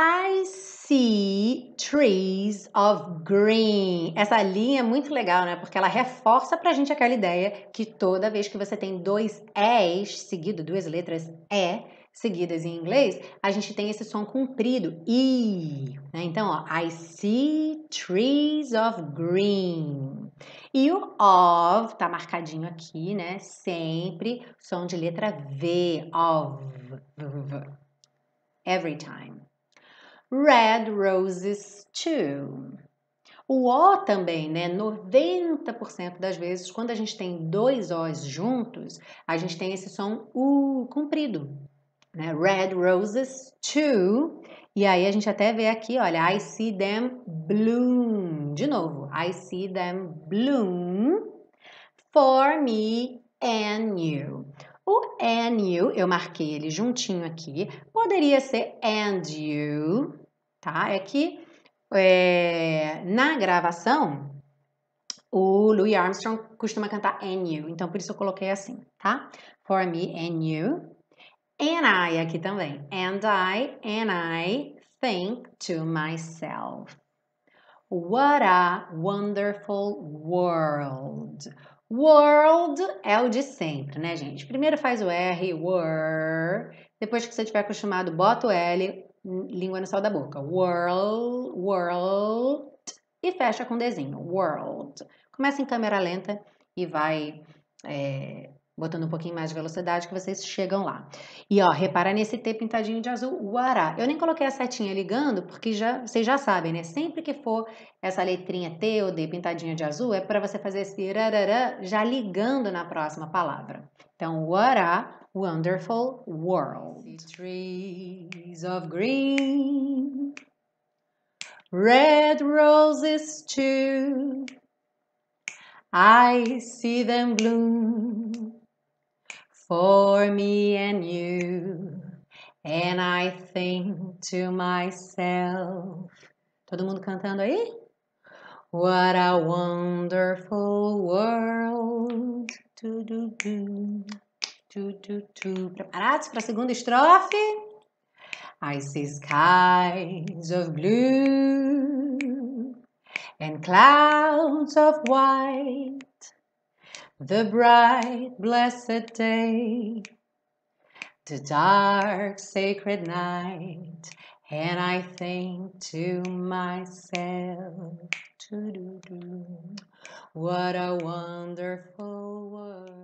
I see trees of green. Essa linha é muito legal, né? Porque ela reforça pra gente aquela ideia que toda vez que você tem dois es seguido, duas letras e seguidas em inglês, a gente tem esse som comprido, i. Né? Então, ó, I see trees of green. E o of tá marcadinho aqui, né? Sempre som de letra V, of, every time red roses too. O O também, né? 90% das vezes, quando a gente tem dois O's juntos, a gente tem esse som U uh, comprido, né? Red roses too. E aí a gente até vê aqui, olha, I see them bloom. De novo, I see them bloom for me and you. O and you, eu marquei ele juntinho aqui, poderia ser and you, tá? É que é, na gravação o Louis Armstrong costuma cantar and you, então por isso eu coloquei assim, tá? For me and you, and I aqui também, and I, and I think to myself. What a wonderful world! World é o de sempre, né, gente? Primeiro faz o R, world. Depois que você estiver acostumado, bota o L, hum, língua no céu da boca. World, world. E fecha com um desenho. World. Começa em câmera lenta e vai é, botando um pouquinho mais de velocidade que vocês chegam lá. E ó, repara nesse T pintadinho de azul, o ará. Eu nem coloquei a setinha ligando porque já vocês já sabem, né? Sempre que for essa letrinha T ou D pintadinha de azul, é para você fazer esse já ligando na próxima palavra. Então, o ará, wonderful world. Trees of green, red roses too. I see them bloom for me and you. And I think to myself. Todo mundo cantando aí? What a wonderful world. Preparados para a segunda estrofe? I see skies of blue and clouds of white. the bright, blessed day, the dark, sacred night, and I think to myself, what a wonderful world.